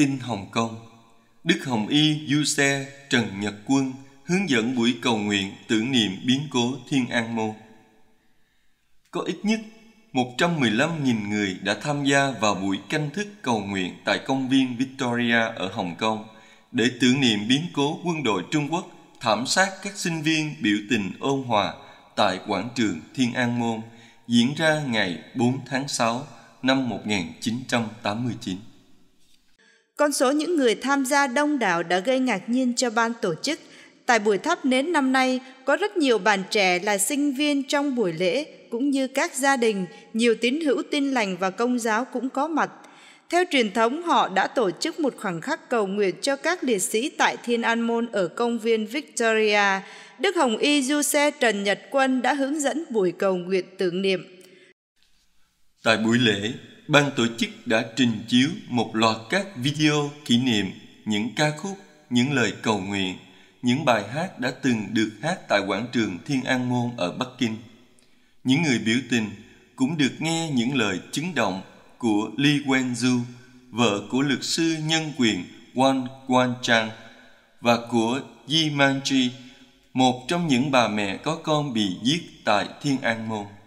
Tin Hồng Kông Đức Hồng Y Du Xe Trần Nhật Quân hướng dẫn buổi cầu nguyện tưởng niệm biến cố Thiên An Môn. Có ít nhất 115.000 người đã tham gia vào buổi canh thức cầu nguyện tại công viên Victoria ở Hồng Kông để tưởng niệm biến cố quân đội Trung Quốc thảm sát các sinh viên biểu tình ôn hòa tại quảng trường Thiên An Môn diễn ra ngày 4 tháng 6 năm 1989. Con số những người tham gia đông đảo đã gây ngạc nhiên cho ban tổ chức. Tại buổi thắp nến năm nay, có rất nhiều bạn trẻ là sinh viên trong buổi lễ cũng như các gia đình, nhiều tín hữu tin lành và công giáo cũng có mặt. Theo truyền thống, họ đã tổ chức một khoảng khắc cầu nguyện cho các liệt sĩ tại Thiên An Môn ở công viên Victoria. Đức Hồng Y Du Xe Trần Nhật Quân đã hướng dẫn buổi cầu nguyện tưởng niệm. Tại buổi lễ, ban tổ chức đã trình chiếu một loạt các video kỷ niệm những ca khúc, những lời cầu nguyện, những bài hát đã từng được hát tại quảng trường Thiên An Môn ở Bắc Kinh. Những người biểu tình cũng được nghe những lời chứng động của Li Wenzu, vợ của luật sư nhân quyền Wang Guangchang và của Yi Manji, một trong những bà mẹ có con bị giết tại Thiên An Môn.